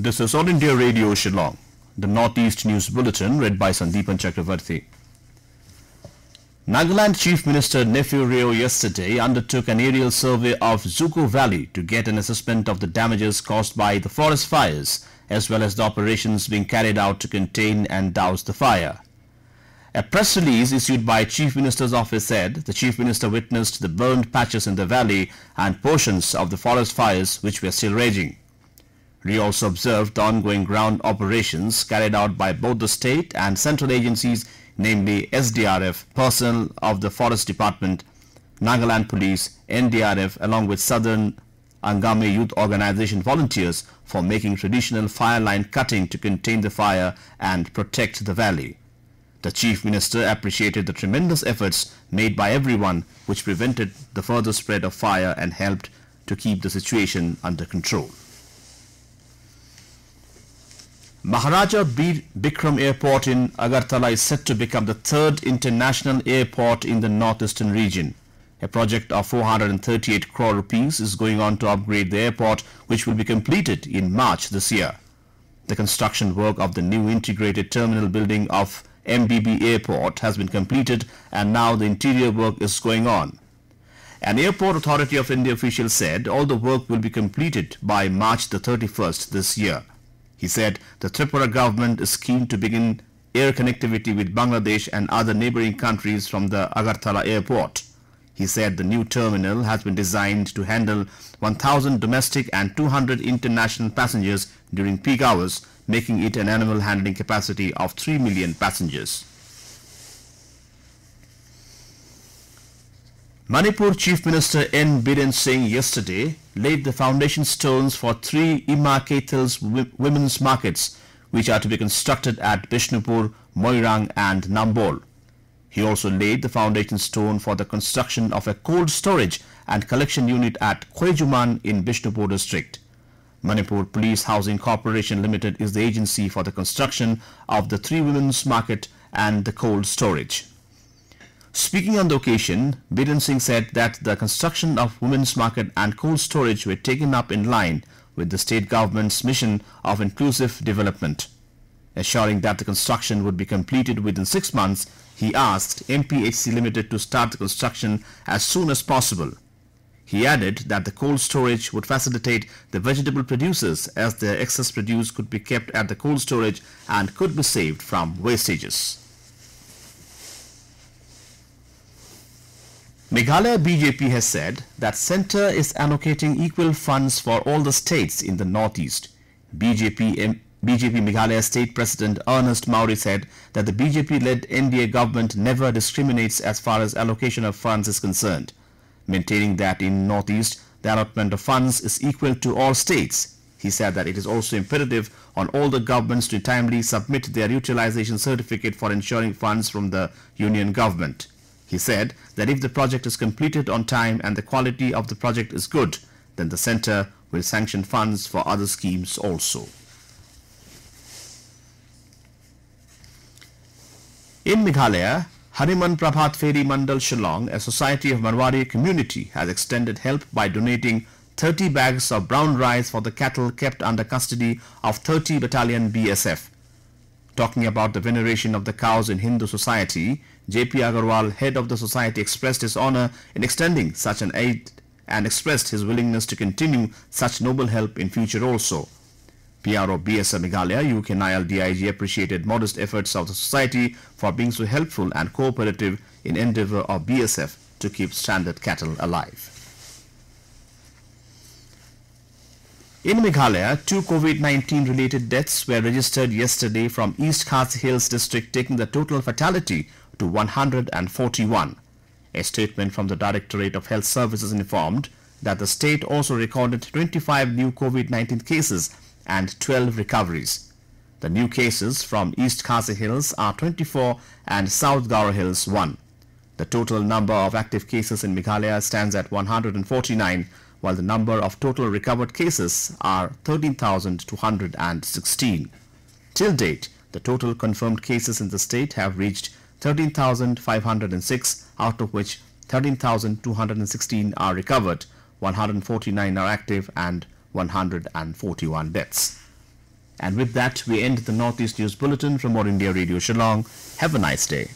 This is All India Radio Shillong, the Northeast News Bulletin read by Sandeepan Chakravarti. Nagaland Chief Minister Nephew Reo yesterday undertook an aerial survey of Zuko Valley to get an assessment of the damages caused by the forest fires as well as the operations being carried out to contain and douse the fire. A press release issued by Chief Minister's office said the Chief Minister witnessed the burned patches in the valley and portions of the forest fires which were still raging. We also observed the ongoing ground operations carried out by both the state and central agencies, namely SDRF, personnel of the Forest Department, Nagaland Police, NDRF, along with Southern Angami Youth Organization volunteers for making traditional fire line cutting to contain the fire and protect the valley. The Chief Minister appreciated the tremendous efforts made by everyone which prevented the further spread of fire and helped to keep the situation under control. Maharaja Bir Bikram Airport in Agartala is set to become the third international airport in the northeastern region. A project of 438 crore rupees is going on to upgrade the airport, which will be completed in March this year. The construction work of the new integrated terminal building of MBB Airport has been completed and now the interior work is going on. An Airport Authority of India official said all the work will be completed by March the 31st this year. He said the Tripura government is keen to begin air connectivity with Bangladesh and other neighboring countries from the Agartala airport. He said the new terminal has been designed to handle 1,000 domestic and 200 international passengers during peak hours, making it an annual handling capacity of 3 million passengers. Manipur Chief Minister N. Biren Singh yesterday laid the foundation stones for three Ima women's markets which are to be constructed at Bishnupur, Moirang and Nambol. He also laid the foundation stone for the construction of a cold storage and collection unit at Koyjuman in Bishnupur district. Manipur Police Housing Corporation Limited is the agency for the construction of the three women's market and the cold storage. Speaking on the occasion, Bidhan Singh said that the construction of women's market and cold storage were taken up in line with the state government's mission of inclusive development. Assuring that the construction would be completed within six months, he asked MPHC Limited to start the construction as soon as possible. He added that the cold storage would facilitate the vegetable producers as their excess produce could be kept at the cold storage and could be saved from wastages. Meghalaya BJP has said that centre is allocating equal funds for all the states in the northeast. BJP, M BJP Meghalaya State President Ernest Maury said that the BJP-led NDA government never discriminates as far as allocation of funds is concerned, maintaining that in northeast the allotment of funds is equal to all states. He said that it is also imperative on all the governments to timely submit their utilization certificate for ensuring funds from the union government. He said that if the project is completed on time and the quality of the project is good, then the centre will sanction funds for other schemes also. In Meghalaya, Hariman Prabhat Ferry Mandal Shillong, a society of Marwari community, has extended help by donating 30 bags of brown rice for the cattle kept under custody of 30 Battalion BSF. Talking about the veneration of the cows in Hindu society, J.P. Agarwal, head of the society, expressed his honor in extending such an aid and expressed his willingness to continue such noble help in future also. PRO BSM Meghalaya UK NIAL DIG appreciated modest efforts of the society for being so helpful and cooperative in endeavour of BSF to keep stranded cattle alive. In Meghalaya, two COVID-19 related deaths were registered yesterday from East Khasi Hills district taking the total fatality to 141. A statement from the Directorate of Health Services informed that the state also recorded 25 new COVID-19 cases and 12 recoveries. The new cases from East Khasi Hills are 24 and South Garo Hills 1. The total number of active cases in Meghalaya stands at 149, while the number of total recovered cases are 13,216. Till date, the total confirmed cases in the state have reached 13,506, out of which 13,216 are recovered, 149 are active, and 141 deaths. And with that, we end the Northeast News Bulletin from All India Radio Shillong. Have a nice day.